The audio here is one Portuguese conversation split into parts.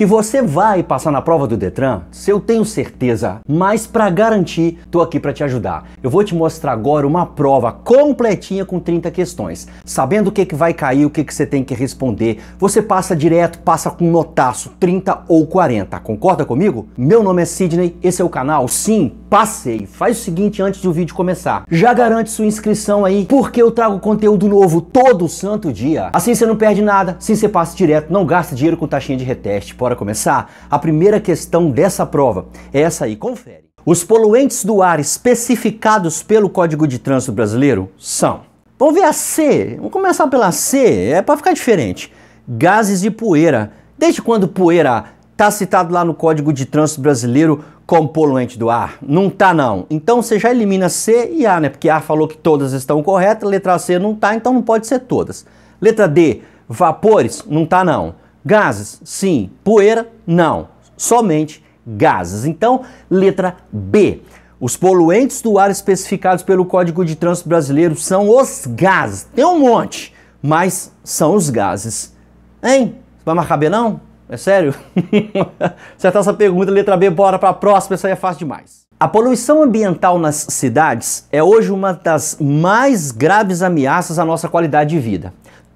que você vai passar na prova do Detran, se eu tenho certeza, mas para garantir, tô aqui para te ajudar. Eu vou te mostrar agora uma prova completinha com 30 questões, sabendo o que, que vai cair, o que, que você tem que responder. Você passa direto, passa com notaço, 30 ou 40, concorda comigo? Meu nome é Sidney, esse é o canal, sim, passei. Faz o seguinte antes do vídeo começar, já garante sua inscrição aí, porque eu trago conteúdo novo todo santo dia. Assim você não perde nada, assim você passa direto, não gasta dinheiro com taxinha de reteste, por bora começar? A primeira questão dessa prova é essa aí, confere. Os poluentes do ar especificados pelo Código de Trânsito Brasileiro são. Vamos ver a C. Vamos começar pela C, é para ficar diferente. Gases de poeira. Desde quando poeira está citado lá no Código de Trânsito Brasileiro como poluente do ar? Não tá não. Então você já elimina C e A, né? Porque A falou que todas estão corretas, letra C não tá, então não pode ser todas. Letra D, vapores, não tá não. Gases, sim. Poeira, não. Somente gases. Então, letra B. Os poluentes do ar especificados pelo Código de Trânsito Brasileiro são os gases. Tem um monte, mas são os gases. Hein? Você vai marcar B não? É sério? Acertar essa pergunta, letra B, bora para a próxima, essa aí é fácil demais. A poluição ambiental nas cidades é hoje uma das mais graves ameaças à nossa qualidade de vida.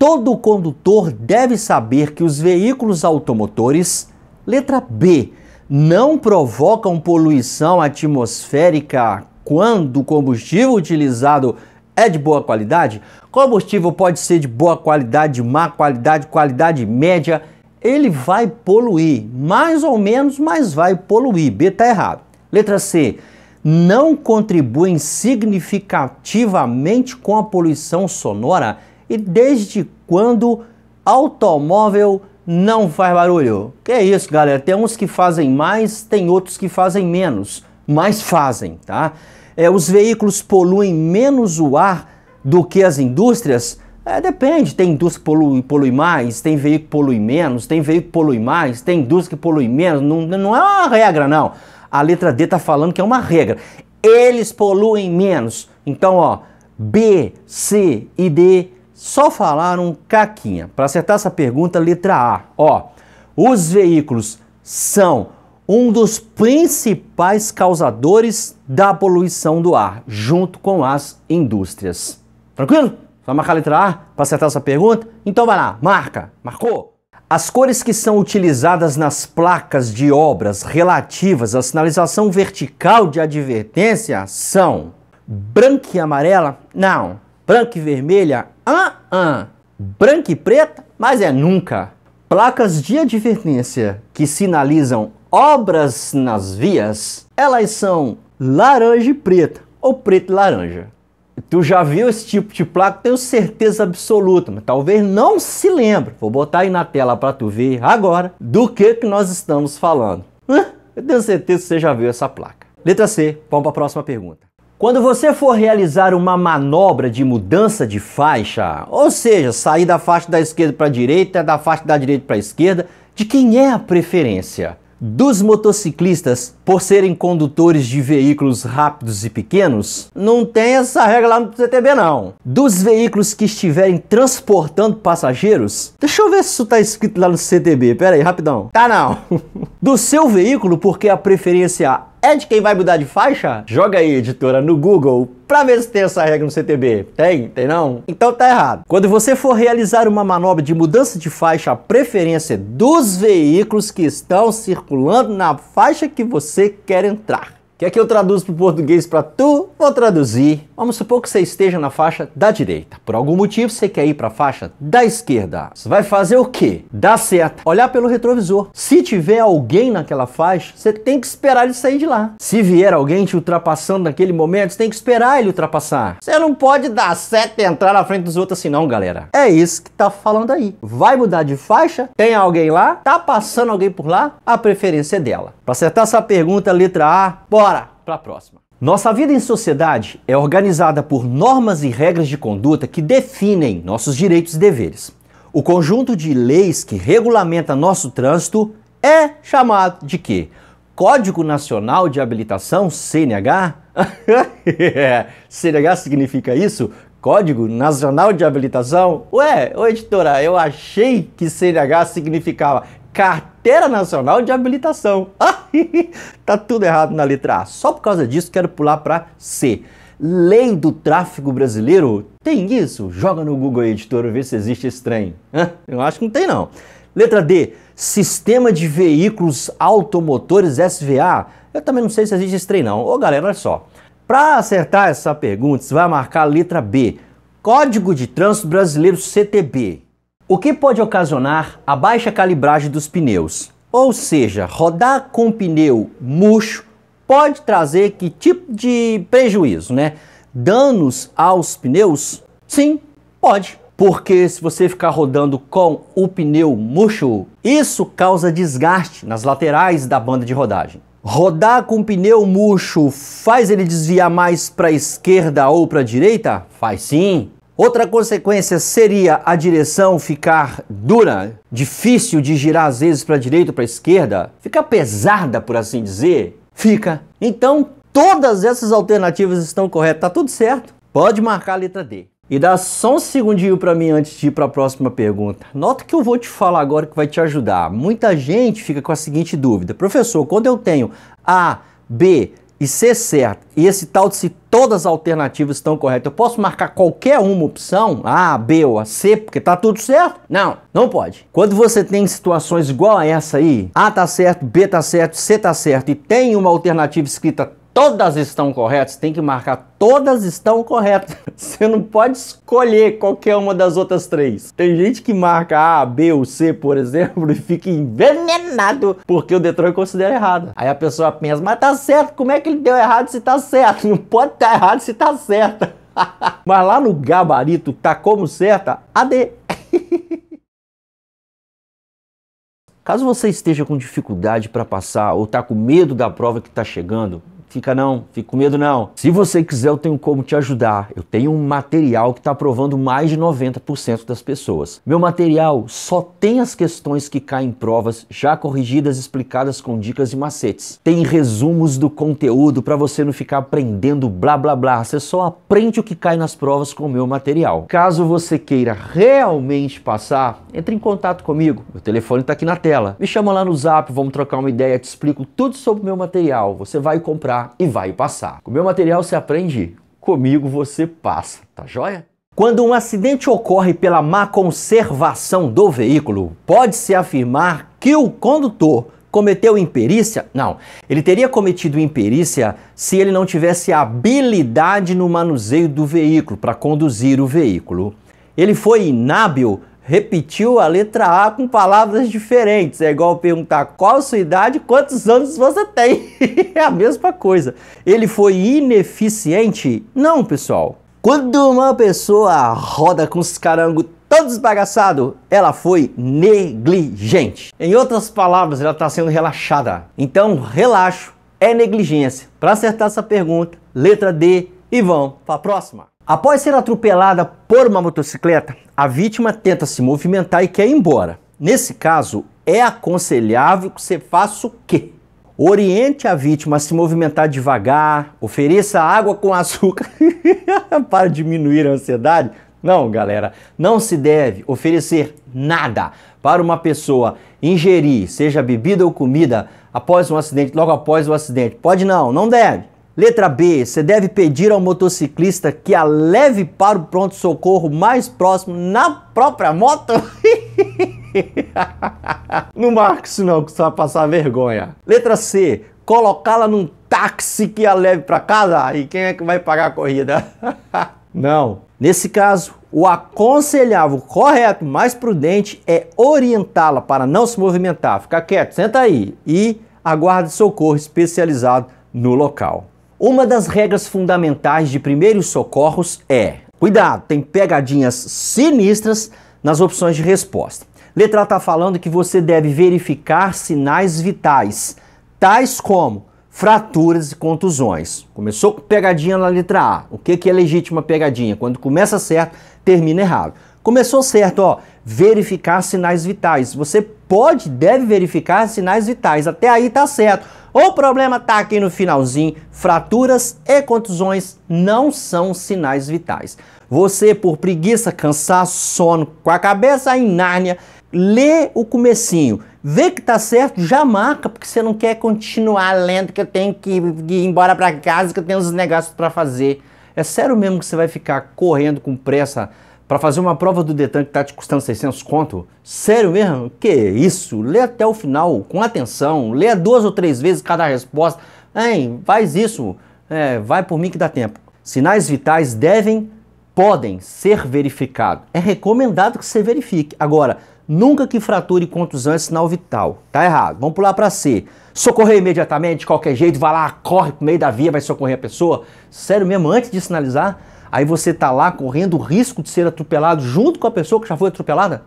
Todo condutor deve saber que os veículos automotores, letra B, não provocam poluição atmosférica quando o combustível utilizado é de boa qualidade? Combustível pode ser de boa qualidade, de má qualidade, qualidade média. Ele vai poluir, mais ou menos, mas vai poluir. B está errado. Letra C. Não contribuem significativamente com a poluição sonora e desde quando automóvel não faz barulho? Que é isso, galera? Tem uns que fazem mais, tem outros que fazem menos, mas fazem, tá? É, os veículos poluem menos o ar do que as indústrias? É, depende, tem indústria que polui, polui mais, tem veículo que polui menos, tem veículo que polui mais, tem indústria que polui menos, não, não é uma regra não. A letra D está falando que é uma regra. Eles poluem menos. Então, ó, B, C e D só falaram caquinha. Para acertar essa pergunta, letra A. Ó, os veículos são um dos principais causadores da poluição do ar, junto com as indústrias. Tranquilo? Vai marcar a letra A para acertar essa pergunta? Então vai lá, marca. Marcou? As cores que são utilizadas nas placas de obras relativas à sinalização vertical de advertência são branca e amarela? Não. Branca e vermelha, ah, ah. Branca e preta, mas é nunca. Placas de advertência que sinalizam obras nas vias, elas são laranja e preta, ou preto e laranja. Tu já viu esse tipo de placa? Tenho certeza absoluta, mas talvez não se lembre. Vou botar aí na tela para tu ver agora do que que nós estamos falando. Eu tenho certeza que você já viu essa placa. Letra C, vamos para a próxima pergunta. Quando você for realizar uma manobra de mudança de faixa, ou seja, sair da faixa da esquerda para a direita, da faixa da direita para a esquerda, de quem é a preferência? Dos motociclistas, por serem condutores de veículos rápidos e pequenos? Não tem essa regra lá no CTB não. Dos veículos que estiverem transportando passageiros? Deixa eu ver se isso tá escrito lá no CTB, pera aí, rapidão. Tá não. Do seu veículo, porque a preferência é de quem vai mudar de faixa? Joga aí, editora, no Google pra ver se tem essa regra no CTB. Tem? Tem não? Então tá errado. Quando você for realizar uma manobra de mudança de faixa, a preferência dos veículos que estão circulando na faixa que você quer entrar. Quer que eu traduza pro português pra tu? Vou traduzir. Vamos supor que você esteja na faixa da direita. Por algum motivo você quer ir para a faixa da esquerda. Você vai fazer o quê? Dá seta. Olhar pelo retrovisor. Se tiver alguém naquela faixa, você tem que esperar ele sair de lá. Se vier alguém te ultrapassando naquele momento, você tem que esperar ele ultrapassar. Você não pode dar seta e entrar na frente dos outros assim não, galera. É isso que tá falando aí. Vai mudar de faixa? Tem alguém lá? Tá passando alguém por lá? A preferência é dela. Para acertar essa pergunta, letra A, bora para a próxima. Nossa vida em sociedade é organizada por normas e regras de conduta que definem nossos direitos e deveres. O conjunto de leis que regulamenta nosso trânsito é chamado de quê? Código Nacional de Habilitação, CNH? CNH significa isso? Código Nacional de Habilitação? Ué, ô editora, eu achei que CNH significava Carteira Nacional de Habilitação. Ah, tá tudo errado na letra A. Só por causa disso quero pular para C. Lei do tráfego brasileiro? Tem isso? Joga no Google Editor editora, vê se existe estranho. Eu acho que não tem não. Letra D, Sistema de Veículos Automotores SVA. Eu também não sei se existe estranho não. Ô galera, olha só. Para acertar essa pergunta, você vai marcar a letra B. Código de Trânsito Brasileiro CTB. O que pode ocasionar a baixa calibragem dos pneus? Ou seja, rodar com pneu murcho pode trazer que tipo de prejuízo, né? Danos aos pneus? Sim, pode. Porque se você ficar rodando com o pneu murcho, isso causa desgaste nas laterais da banda de rodagem. Rodar com pneu murcho faz ele desviar mais para a esquerda ou para a direita? Faz sim. Outra consequência seria a direção ficar dura, difícil de girar às vezes para a direita ou para a esquerda, ficar pesada, por assim dizer. Fica. Então, todas essas alternativas estão corretas, tá tudo certo. Pode marcar a letra D. E dá só um segundinho para mim antes de ir para a próxima pergunta. Nota que eu vou te falar agora que vai te ajudar. Muita gente fica com a seguinte dúvida: professor, quando eu tenho A, B, e ser certo. E esse tal de se todas as alternativas estão corretas, eu posso marcar qualquer uma opção, A, B ou a C, porque tá tudo certo? Não, não pode. Quando você tem situações igual a essa aí, A tá certo, B tá certo, C tá certo e tem uma alternativa escrita todas estão corretas, tem que marcar todas estão corretas. Você não pode escolher qualquer uma das outras três. Tem gente que marca A, B ou C, por exemplo, e fica envenenado porque o Detran considera errada. Aí a pessoa pensa, mas tá certo, como é que ele deu errado se tá certo? Não pode estar tá errado se tá certa. mas lá no gabarito tá como certa, A, D. Caso você esteja com dificuldade para passar ou está com medo da prova que está chegando, fica não, fica com medo não. Se você quiser, eu tenho como te ajudar. Eu tenho um material que está aprovando mais de 90% das pessoas. Meu material só tem as questões que caem em provas já corrigidas, explicadas com dicas e macetes. Tem resumos do conteúdo para você não ficar aprendendo blá blá blá. Você só aprende o que cai nas provas com o meu material. Caso você queira realmente passar, entre em contato comigo. Meu telefone está aqui na tela. Me chama lá no zap, vamos trocar uma ideia, te explico tudo sobre o meu material. Você vai comprar e vai passar. Com meu material você aprende, comigo você passa, tá joia? Quando um acidente ocorre pela má conservação do veículo, pode-se afirmar que o condutor cometeu imperícia? Não, ele teria cometido imperícia se ele não tivesse habilidade no manuseio do veículo para conduzir o veículo. Ele foi inábil repetiu a letra A com palavras diferentes. É igual perguntar qual a sua idade, quantos anos você tem. é a mesma coisa. Ele foi ineficiente? Não, pessoal. Quando uma pessoa roda com os carangos todo esbagaçado, ela foi negligente. Em outras palavras, ela está sendo relaxada. Então, relaxo é negligência. Para acertar essa pergunta, letra D e vão para a próxima. Após ser atropelada por uma motocicleta, a vítima tenta se movimentar e quer ir embora. Nesse caso, é aconselhável que você faça o quê? Oriente a vítima a se movimentar devagar, ofereça água com açúcar para diminuir a ansiedade. Não, galera, não se deve oferecer nada para uma pessoa ingerir, seja bebida ou comida, após um acidente, logo após o acidente. Pode não, não deve. Letra B, você deve pedir ao motociclista que a leve para o pronto-socorro mais próximo na própria moto? não marca isso não, que você vai passar vergonha. Letra C, colocá-la num táxi que a leve para casa? E quem é que vai pagar a corrida? não. Nesse caso, o aconselhável correto, mais prudente, é orientá-la para não se movimentar. Fica quieto, senta aí e aguarde socorro especializado no local. Uma das regras fundamentais de primeiros socorros é: cuidado, tem pegadinhas sinistras nas opções de resposta. Letra está falando que você deve verificar sinais vitais, tais como fraturas e contusões. Começou com pegadinha na letra A. O que, que é legítima pegadinha? Quando começa certo, termina errado. Começou certo, ó, verificar sinais vitais. Você pode, deve verificar sinais vitais. Até aí tá certo o problema está aqui no finalzinho. Fraturas e contusões não são sinais vitais. Você, por preguiça, cansaço, sono, com a cabeça em Nárnia, lê o comecinho. Vê que tá certo, já marca, porque você não quer continuar lendo que eu tenho que ir embora para casa, que eu tenho uns negócios para fazer. É sério mesmo que você vai ficar correndo com pressa para fazer uma prova do Detran que está te custando 600 conto? Sério mesmo? Que isso? Lê até o final, com atenção, lê duas ou três vezes cada resposta. Hein, faz isso, é, vai por mim que dá tempo. Sinais vitais devem, podem ser verificados. É recomendado que você verifique. Agora, nunca que frature contusão é sinal vital. Tá errado. Vamos pular para C. Socorrer imediatamente, de qualquer jeito, vai lá, corre pro meio da via, vai socorrer a pessoa. Sério mesmo, antes de sinalizar, aí você tá lá correndo o risco de ser atropelado junto com a pessoa que já foi atropelada?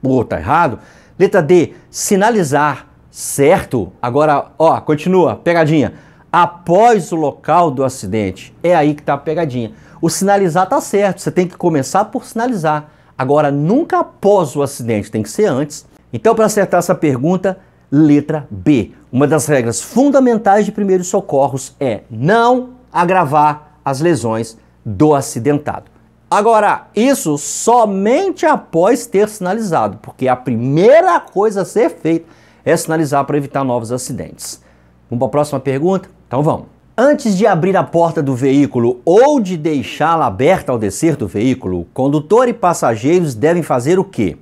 Pô, tá errado. Letra D, sinalizar, certo? Agora, ó, continua, pegadinha. Após o local do acidente, é aí que tá a pegadinha. O sinalizar tá certo, você tem que começar por sinalizar. Agora, nunca após o acidente, tem que ser antes. Então, para acertar essa pergunta, letra B. Uma das regras fundamentais de primeiros socorros é não agravar as lesões do acidentado. Agora, isso somente após ter sinalizado, porque a primeira coisa a ser feita é sinalizar para evitar novos acidentes. Vamos para a próxima pergunta? Então vamos. Antes de abrir a porta do veículo ou de deixá-la aberta ao descer do veículo, condutor e passageiros devem fazer o quê?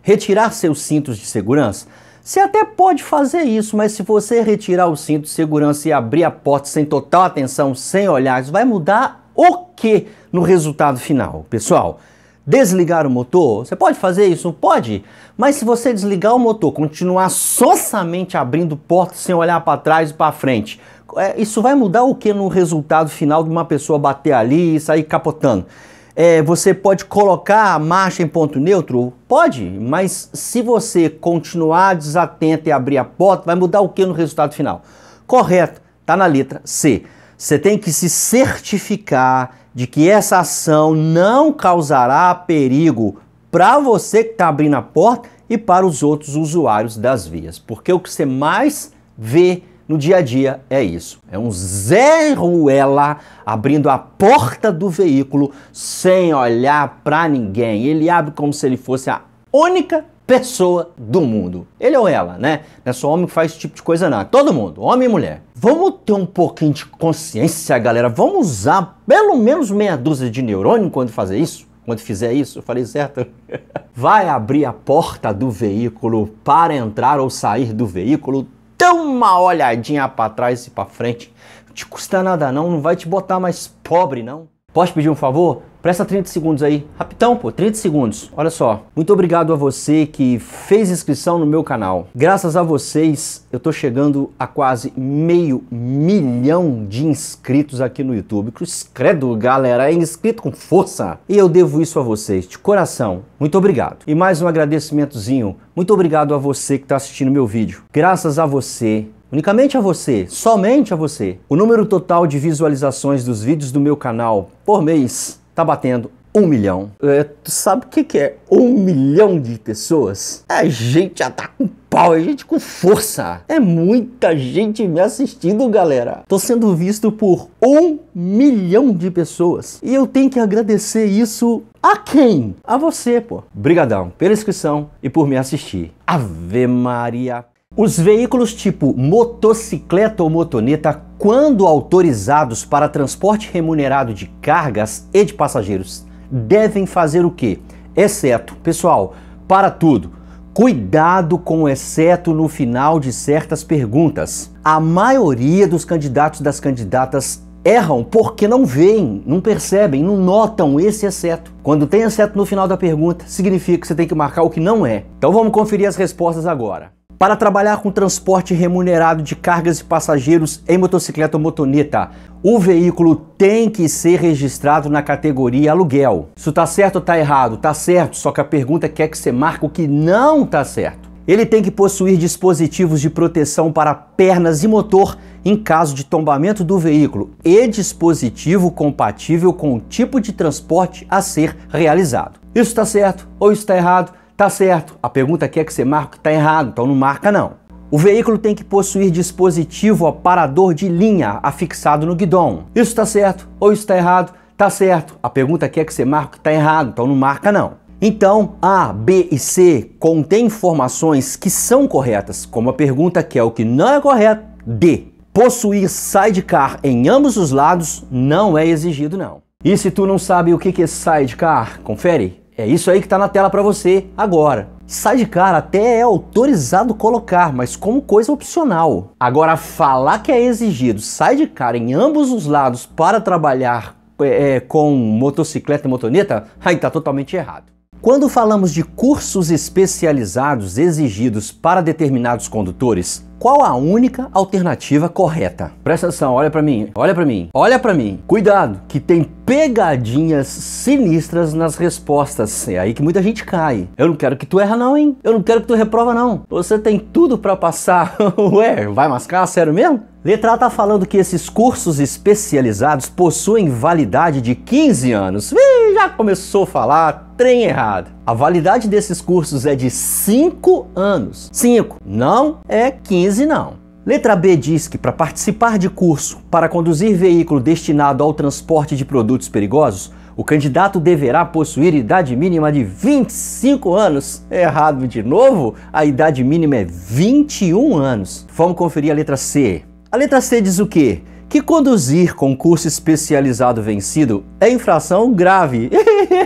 Retirar seus cintos de segurança? Você até pode fazer isso, mas se você retirar o cinto de segurança e abrir a porta sem total atenção, sem olhar, isso vai mudar o que no resultado final? Pessoal, desligar o motor, você pode fazer isso? Pode, mas se você desligar o motor, continuar somente abrindo porta sem olhar para trás e para frente, é, isso vai mudar o que no resultado final de uma pessoa bater ali e sair capotando? É, você pode colocar a marcha em ponto neutro? Pode, mas se você continuar desatento e abrir a porta, vai mudar o que no resultado final? Correto, tá na letra C. Você tem que se certificar de que essa ação não causará perigo para você que está abrindo a porta e para os outros usuários das vias. Porque o que você mais vê no dia a dia é isso. É um Zé Ruela abrindo a porta do veículo sem olhar para ninguém. Ele abre como se ele fosse a única pessoa do mundo. Ele ou ela, né? Não é só homem que faz esse tipo de coisa, não. É todo mundo, homem e mulher. Vamos ter um pouquinho de consciência, galera. Vamos usar pelo menos meia dúzia de neurônio quando fazer isso? Quando fizer isso, eu falei certo? Vai abrir a porta do veículo para entrar ou sair do veículo dá uma olhadinha para trás e para frente. Não te custa nada não, não vai te botar mais pobre não. Posso pedir um favor? Presta 30 segundos aí. Rapidão, pô, 30 segundos. Olha só. Muito obrigado a você que fez inscrição no meu canal. Graças a vocês, eu tô chegando a quase meio milhão de inscritos aqui no YouTube. Credo, galera, é inscrito com força. E eu devo isso a vocês, de coração. Muito obrigado. E mais um agradecimentozinho. Muito obrigado a você que está assistindo meu vídeo. Graças a você, Unicamente a você, somente a você. O número total de visualizações dos vídeos do meu canal por mês tá batendo um milhão. É, tu sabe o que, que é um milhão de pessoas? A gente já tá com pau, a gente com força. É muita gente me assistindo, galera. Tô sendo visto por um milhão de pessoas. E eu tenho que agradecer isso a quem? A você, pô. Brigadão pela inscrição e por me assistir. Ave Maria. Os veículos tipo motocicleta ou motoneta, quando autorizados para transporte remunerado de cargas e de passageiros, devem fazer o quê? Exceto, pessoal, para tudo. Cuidado com o exceto no final de certas perguntas. A maioria dos candidatos das candidatas erram porque não veem, não percebem, não notam esse exceto. Quando tem exceto no final da pergunta, significa que você tem que marcar o que não é. Então vamos conferir as respostas agora para trabalhar com transporte remunerado de cargas e passageiros em motocicleta ou motoneta. O veículo tem que ser registrado na categoria aluguel. Isso tá certo ou tá errado? Tá certo, só que a pergunta quer que você marque o que não tá certo. Ele tem que possuir dispositivos de proteção para pernas e motor em caso de tombamento do veículo e dispositivo compatível com o tipo de transporte a ser realizado. Isso está certo ou está errado? Tá certo. A pergunta aqui é que você marca que tá errado, então não marca não. O veículo tem que possuir dispositivo aparador de linha afixado no guidão. Isso está certo ou isso está errado? Tá certo. A pergunta aqui é que você marca que tá errado, então não marca não. Então, A, B e C contêm informações que são corretas, como a pergunta que é o que não é correto. D. Possuir sidecar em ambos os lados não é exigido não. E se tu não sabe o que é sidecar, confere é isso aí que está na tela para você agora. Sidecar até é autorizado colocar, mas como coisa opcional. Agora, falar que é exigido sidecar em ambos os lados para trabalhar é, é, com motocicleta e motoneta, aí tá totalmente errado. Quando falamos de cursos especializados exigidos para determinados condutores, qual a única alternativa correta? Presta atenção, olha para mim, olha para mim, olha para mim. Cuidado, que tem pegadinhas sinistras nas respostas. É aí que muita gente cai. Eu não quero que tu erra não, hein? Eu não quero que tu reprova não. Você tem tudo para passar. Ué, vai mascar sério mesmo? Letra A tá falando que esses cursos especializados possuem validade de 15 anos. Ih! já começou a falar trem errado. A validade desses cursos é de 5 anos. 5, não é 15 não. Letra B diz que para participar de curso para conduzir veículo destinado ao transporte de produtos perigosos, o candidato deverá possuir idade mínima de 25 anos. Errado de novo? A idade mínima é 21 anos. Vamos conferir a letra C. A letra C diz o quê? que conduzir concurso especializado vencido é infração grave.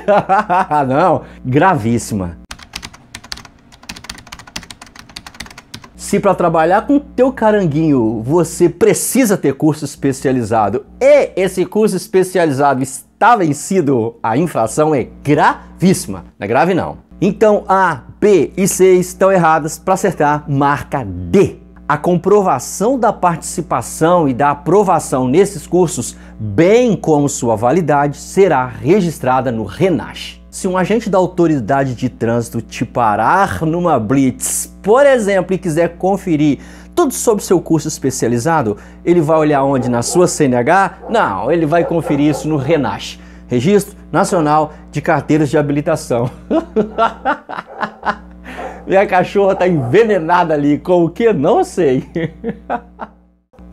Não, gravíssima. Se para trabalhar com teu caranguinho você precisa ter curso especializado e esse curso especializado está vencido, a infração é gravíssima. Não é grave não. Então A, B e C estão erradas. Para acertar, marca D a comprovação da participação e da aprovação nesses cursos, bem como sua validade, será registrada no RENASH. Se um agente da autoridade de trânsito te parar numa blitz, por exemplo, e quiser conferir tudo sobre seu curso especializado, ele vai olhar onde? Na sua CNH? Não, ele vai conferir isso no RENASH. Registro Nacional de Carteiras de Habilitação. Minha cachorra tá envenenada ali, com o que não sei.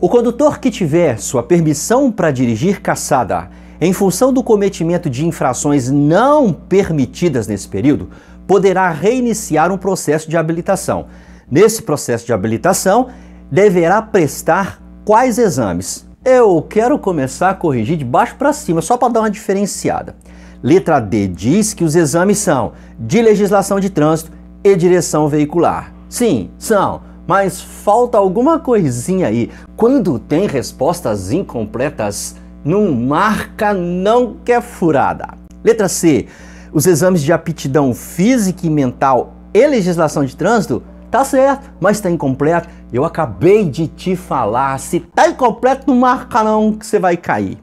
o condutor que tiver sua permissão para dirigir caçada em função do cometimento de infrações não permitidas nesse período, poderá reiniciar um processo de habilitação. Nesse processo de habilitação, deverá prestar quais exames? Eu quero começar a corrigir de baixo para cima, só para dar uma diferenciada. Letra D diz que os exames são de legislação de trânsito e direção veicular. Sim, são, mas falta alguma coisinha aí. Quando tem respostas incompletas, não marca não quer furada. Letra C. Os exames de aptidão física e mental e legislação de trânsito tá certo, mas tá incompleto. Eu acabei de te falar, se tá incompleto, não marca não que você vai cair.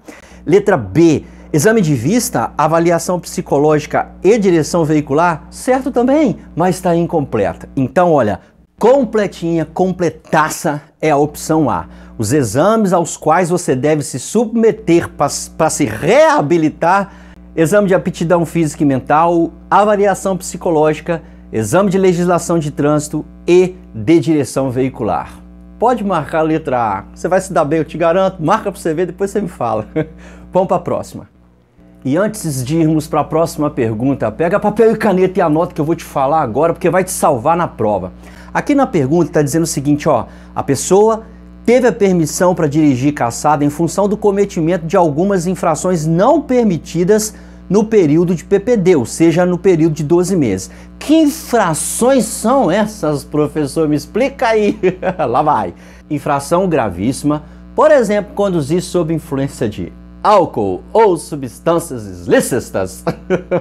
Letra B Exame de vista, avaliação psicológica e direção veicular, certo também, mas está incompleta. Então, olha, completinha, completaça é a opção A. Os exames aos quais você deve se submeter para se reabilitar: exame de aptidão física e mental, avaliação psicológica, exame de legislação de trânsito e de direção veicular. Pode marcar a letra A. Você vai se dar bem, eu te garanto. Marca para você ver, depois você me fala. Vamos para a próxima. E antes de irmos para a próxima pergunta, pega papel e caneta e anota que eu vou te falar agora, porque vai te salvar na prova. Aqui na pergunta está dizendo o seguinte, ó, a pessoa teve a permissão para dirigir caçada em função do cometimento de algumas infrações não permitidas no período de PPD, ou seja, no período de 12 meses. Que infrações são essas, professor? Me explica aí. Lá vai. Infração gravíssima, por exemplo, conduzir sob influência de álcool ou substâncias ilícitas.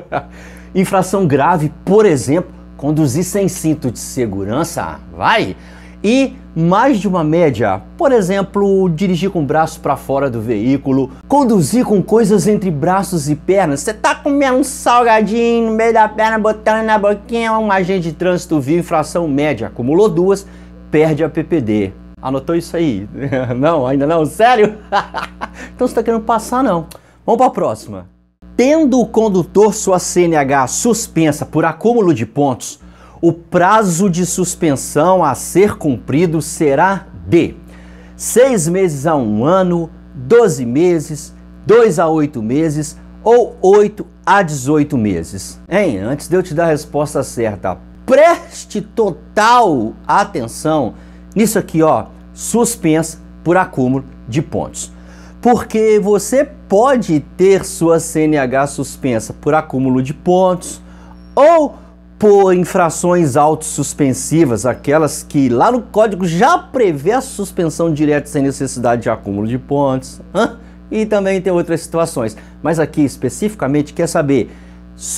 Infração grave, por exemplo, conduzir sem cinto de segurança, vai. E mais de uma média, por exemplo, dirigir com o braço para fora do veículo, conduzir com coisas entre braços e pernas. Você tá comendo um salgadinho no meio da perna, botando na boquinha, um agente de trânsito viu infração média, acumulou duas, perde a PPD. Anotou isso aí? Não, ainda não? Sério? então você está querendo passar não. Vamos para a próxima. Tendo o condutor sua CNH suspensa por acúmulo de pontos, o prazo de suspensão a ser cumprido será de 6 meses a 1 um ano, 12 meses, 2 a 8 meses ou 8 a 18 meses. Hein, antes de eu te dar a resposta certa, preste total atenção nisso aqui, ó, suspensa por acúmulo de pontos porque você pode ter sua CNH suspensa por acúmulo de pontos ou por infrações autossuspensivas, aquelas que lá no código já prevê a suspensão direta sem necessidade de acúmulo de pontos. Hã? E também tem outras situações. Mas aqui especificamente quer saber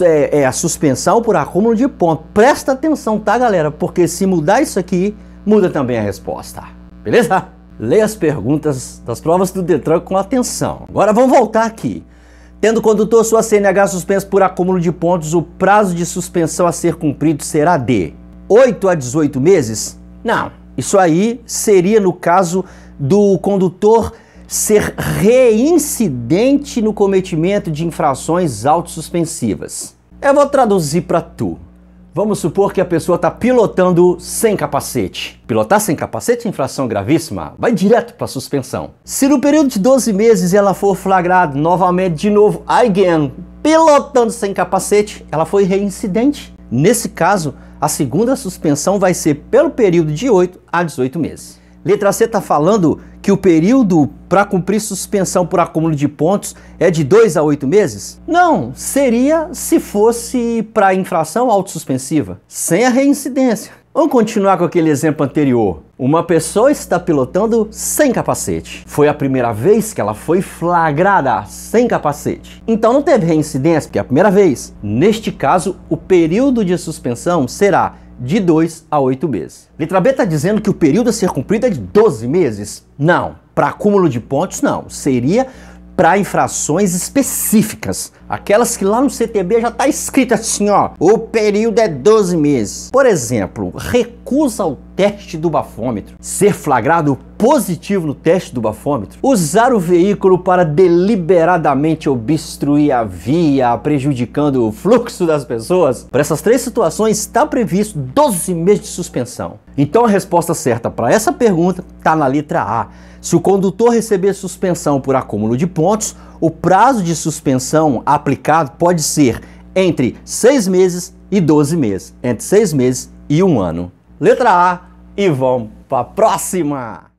é, é a suspensão por acúmulo de pontos. Presta atenção, tá, galera? Porque se mudar isso aqui, muda também a resposta. Beleza? leia as perguntas das provas do Detran com atenção. Agora vamos voltar aqui. Tendo o condutor sua CNH suspensa por acúmulo de pontos, o prazo de suspensão a ser cumprido será de 8 a 18 meses? Não. Isso aí seria no caso do condutor ser reincidente no cometimento de infrações autossuspensivas. Eu vou traduzir para tu. Vamos supor que a pessoa está pilotando sem capacete. Pilotar sem capacete é infração gravíssima, vai direto para suspensão. Se no período de 12 meses ela for flagrada novamente de novo, again, pilotando sem capacete, ela foi reincidente. Nesse caso, a segunda suspensão vai ser pelo período de 8 a 18 meses. Letra C está falando que o período para cumprir suspensão por acúmulo de pontos é de 2 a 8 meses? Não, seria se fosse para infração autossuspensiva, sem a reincidência. Vamos continuar com aquele exemplo anterior. Uma pessoa está pilotando sem capacete. Foi a primeira vez que ela foi flagrada sem capacete. Então não teve reincidência, porque é a primeira vez. Neste caso, o período de suspensão será de 2 a 8 meses. Letra B está dizendo que o período a ser cumprido é de 12 meses? Não. Para acúmulo de pontos, não. Seria para infrações específicas. Aquelas que lá no CTB já está escrito assim, ó, o período é 12 meses. Por exemplo, recusa ao teste do bafômetro, ser flagrado positivo no teste do bafômetro, usar o veículo para deliberadamente obstruir a via, prejudicando o fluxo das pessoas, para essas três situações está previsto 12 meses de suspensão. Então a resposta certa para essa pergunta está na letra A. Se o condutor receber suspensão por acúmulo de pontos, o prazo de suspensão a aplicado pode ser entre 6 meses e 12 meses, entre 6 meses e 1 ano. Letra A e vamos para a próxima!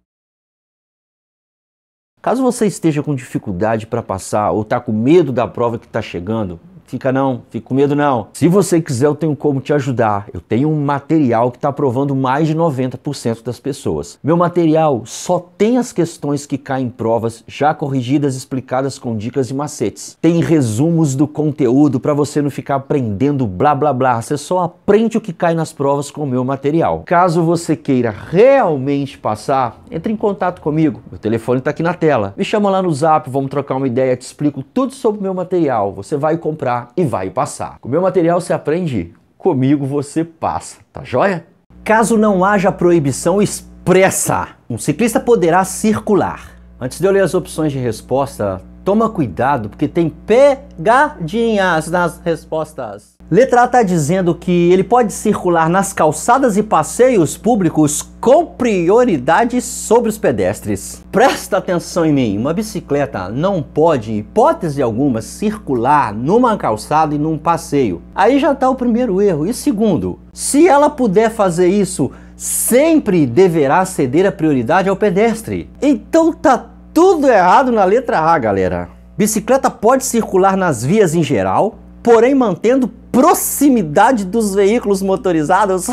Caso você esteja com dificuldade para passar ou está com medo da prova que está chegando, fica não, fica com medo não. Se você quiser, eu tenho como te ajudar. Eu tenho um material que está aprovando mais de 90% das pessoas. Meu material só tem as questões que caem em provas já corrigidas, explicadas com dicas e macetes. Tem resumos do conteúdo para você não ficar aprendendo blá blá blá. Você só aprende o que cai nas provas com o meu material. Caso você queira realmente passar, entre em contato comigo. Meu telefone está aqui na tela. Me chama lá no zap, vamos trocar uma ideia, te explico tudo sobre o meu material. Você vai comprar e vai passar. Com o meu material você aprende, comigo você passa, tá joia? Caso não haja proibição expressa, um ciclista poderá circular. Antes de eu ler as opções de resposta, toma cuidado porque tem pegadinhas nas respostas. Letra A está dizendo que ele pode circular nas calçadas e passeios públicos com prioridade sobre os pedestres. Presta atenção em mim, uma bicicleta não pode, em hipótese alguma, circular numa calçada e num passeio. Aí já está o primeiro erro. E segundo, se ela puder fazer isso, sempre deverá ceder a prioridade ao pedestre. Então tá tudo errado na letra A, galera. Bicicleta pode circular nas vias em geral, porém mantendo proximidade dos veículos motorizados?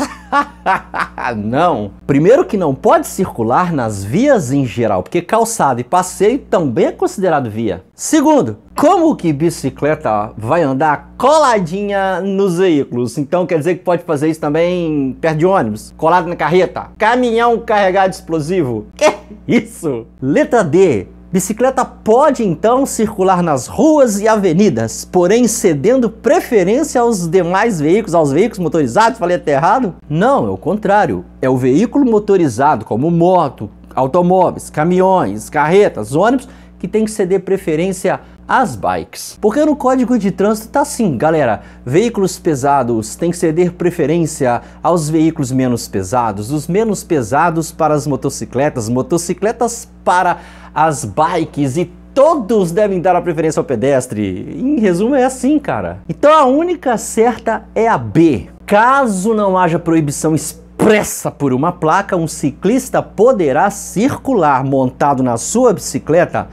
não! Primeiro que não pode circular nas vias em geral, porque calçada e passeio também é considerado via. Segundo, como que bicicleta vai andar coladinha nos veículos? Então quer dizer que pode fazer isso também perto de ônibus, colado na carreta, caminhão carregado de explosivo. Que isso? Letra D Bicicleta pode então circular nas ruas e avenidas, porém cedendo preferência aos demais veículos, aos veículos motorizados, falei até errado? Não, é o contrário. É o veículo motorizado, como moto, automóveis, caminhões, carretas, ônibus, que tem que ceder preferência às bikes. Porque no código de trânsito tá assim, galera, veículos pesados têm que ceder preferência aos veículos menos pesados, os menos pesados para as motocicletas, motocicletas para as bikes e todos devem dar a preferência ao pedestre. Em resumo, é assim, cara. Então a única certa é a B. Caso não haja proibição expressa por uma placa, um ciclista poderá circular montado na sua bicicleta,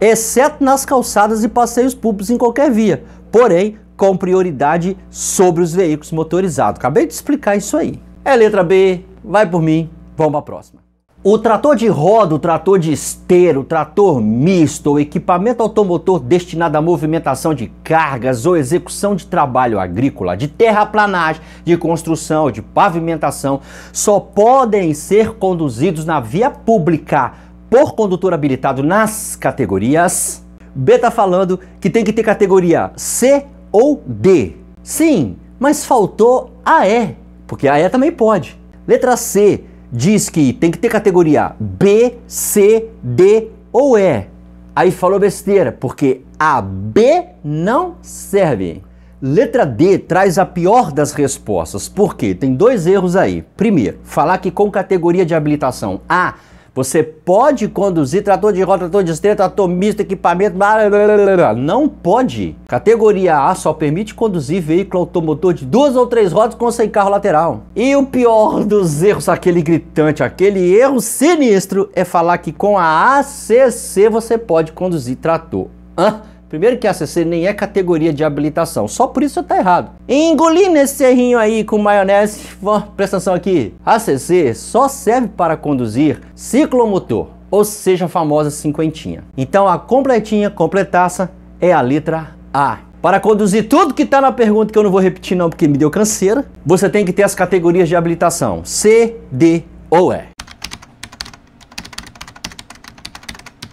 exceto nas calçadas e passeios públicos em qualquer via, porém com prioridade sobre os veículos motorizados. Acabei de explicar isso aí. É letra B, vai por mim, vamos para a próxima. O trator de roda, o trator de esteiro, o trator misto, o equipamento automotor destinado à movimentação de cargas ou execução de trabalho agrícola, de terraplanagem, de construção, de pavimentação, só podem ser conduzidos na via pública por condutor habilitado nas categorias. B está falando que tem que ter categoria C ou D. Sim, mas faltou a E, porque a E também pode. Letra C diz que tem que ter categoria B, C, D ou E. Aí falou besteira, porque a B não serve. Letra D traz a pior das respostas, porque tem dois erros aí. Primeiro, falar que com categoria de habilitação A você pode conduzir trator de roda, trator de estreia, trator misto, equipamento, blá, blá, blá, não pode. Categoria A só permite conduzir veículo automotor de duas ou três rodas com sem carro lateral. E o pior dos erros, aquele gritante, aquele erro sinistro, é falar que com a ACC você pode conduzir trator. Hã? Primeiro que a CC nem é categoria de habilitação, só por isso tá errado. Engolir nesse serrinho aí com maionese, Bom, presta atenção aqui. A CC só serve para conduzir ciclomotor, ou seja, a famosa cinquentinha. Então a completinha, completaça, é a letra A. Para conduzir tudo que está na pergunta, que eu não vou repetir não porque me deu canseira, você tem que ter as categorias de habilitação C, D ou E.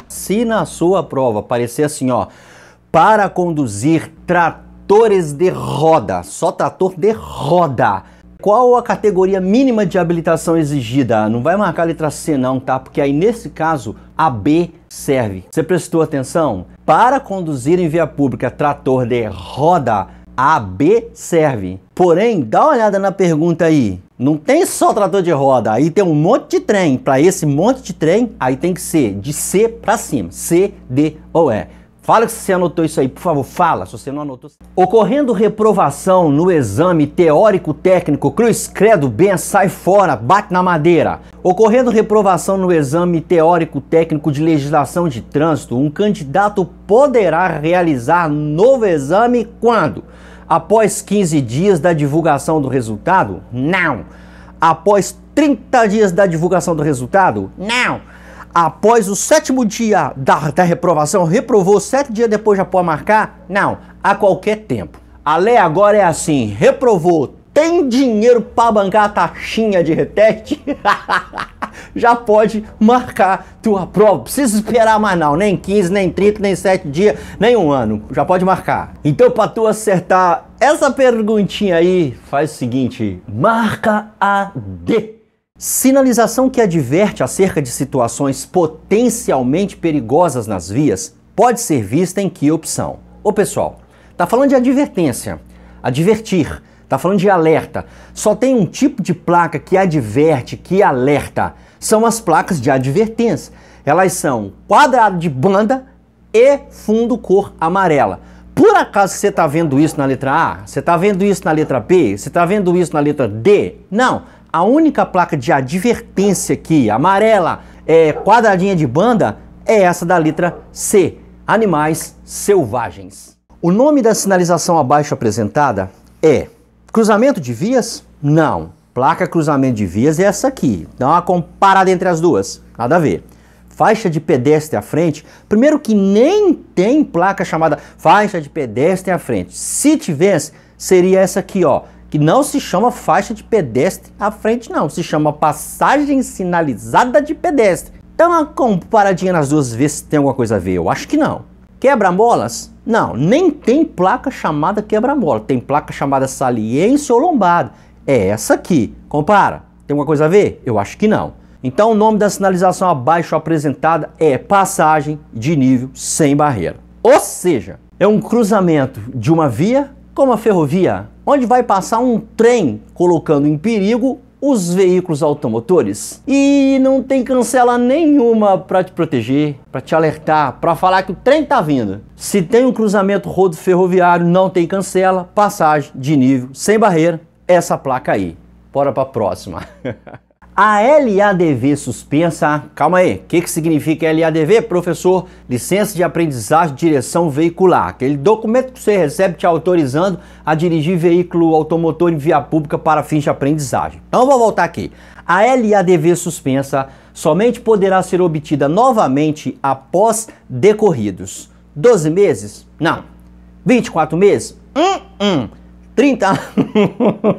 Se na sua prova aparecer assim, ó, para conduzir tratores de roda, só trator de roda. Qual a categoria mínima de habilitação exigida? Não vai marcar a letra C não, tá? Porque aí nesse caso a B serve. Você prestou atenção? Para conduzir em via pública trator de roda, a B serve. Porém, dá uma olhada na pergunta aí. Não tem só trator de roda, aí tem um monte de trem. Para esse monte de trem, aí tem que ser de C para cima, C, D ou E. Fala se você anotou isso aí, por favor, fala se você não anotou. Ocorrendo reprovação no exame teórico-técnico, cruz, credo, bem, sai fora, bate na madeira. Ocorrendo reprovação no exame teórico-técnico de legislação de trânsito, um candidato poderá realizar novo exame quando? Após 15 dias da divulgação do resultado? Não. Após 30 dias da divulgação do resultado? Não após o sétimo dia da, da reprovação, reprovou sete dias depois já pode marcar? Não, a qualquer tempo. A lei agora é assim: reprovou, tem dinheiro para bancar a taxinha de reteste? já pode marcar tua prova. Precisa esperar mais não, nem 15, nem 30, nem 7 dias, nem um ano. Já pode marcar. Então para tu acertar essa perguntinha aí, faz o seguinte, marca a D. Sinalização que adverte acerca de situações potencialmente perigosas nas vias pode ser vista em que opção? Ô pessoal, tá falando de advertência, advertir, tá falando de alerta. Só tem um tipo de placa que adverte, que alerta. São as placas de advertência. Elas são quadrado de banda e fundo cor amarela. Por acaso você está vendo isso na letra A? Você está vendo isso na letra B? Você está vendo isso na letra D? Não a única placa de advertência aqui, amarela, é, quadradinha de banda, é essa da letra C, animais selvagens. O nome da sinalização abaixo apresentada é cruzamento de vias? Não. Placa cruzamento de vias é essa aqui. Dá uma comparada entre as duas. Nada a ver. Faixa de pedestre à frente, primeiro que nem tem placa chamada faixa de pedestre à frente. Se tivesse, seria essa aqui, ó que não se chama faixa de pedestre à frente não, se chama passagem sinalizada de pedestre. Então uma comparadinha nas duas vezes se tem alguma coisa a ver, eu acho que não. Quebra-molas? Não, nem tem placa chamada quebra-mola, tem placa chamada saliência ou lombada. É essa aqui, compara. Tem alguma coisa a ver? Eu acho que não. Então o nome da sinalização abaixo apresentada é passagem de nível sem barreira. Ou seja, é um cruzamento de uma via como a ferrovia, onde vai passar um trem colocando em perigo os veículos automotores. E não tem cancela nenhuma para te proteger, para te alertar, para falar que o trem tá vindo. Se tem um cruzamento rodo ferroviário, não tem cancela, passagem de nível, sem barreira, essa placa aí. Bora para a próxima. A LADV suspensa, calma aí, o que, que significa LADV, professor? Licença de aprendizagem de direção veicular, aquele documento que você recebe te autorizando a dirigir veículo automotor em via pública para fins de aprendizagem. Então vou voltar aqui. A LADV suspensa somente poderá ser obtida novamente após decorridos 12 meses? Não. 24 meses? Hum, hum. 30 anos.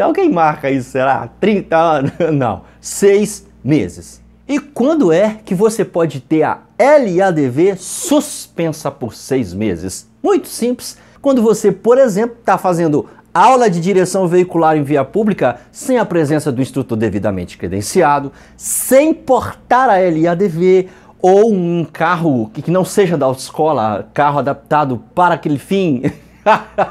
Então alguém marca isso, será? 30 anos? Não, 6 meses. E quando é que você pode ter a LADV suspensa por 6 meses? Muito simples, quando você, por exemplo, está fazendo aula de direção veicular em via pública sem a presença do instrutor devidamente credenciado, sem portar a LADV ou um carro que não seja da autoescola, carro adaptado para aquele fim.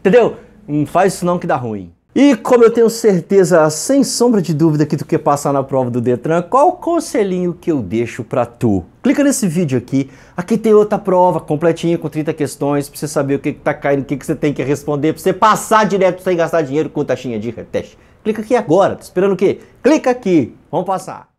Entendeu? Não faz isso não que dá ruim. E como eu tenho certeza, sem sombra de dúvida, que tu quer passar na prova do Detran, qual o conselhinho que eu deixo para tu? Clica nesse vídeo aqui, aqui tem outra prova completinha com 30 questões, pra você saber o que, que tá caindo, o que, que você tem que responder, pra você passar direto sem gastar dinheiro com taxinha de reteste. Clica aqui agora, tô esperando o quê? Clica aqui, vamos passar!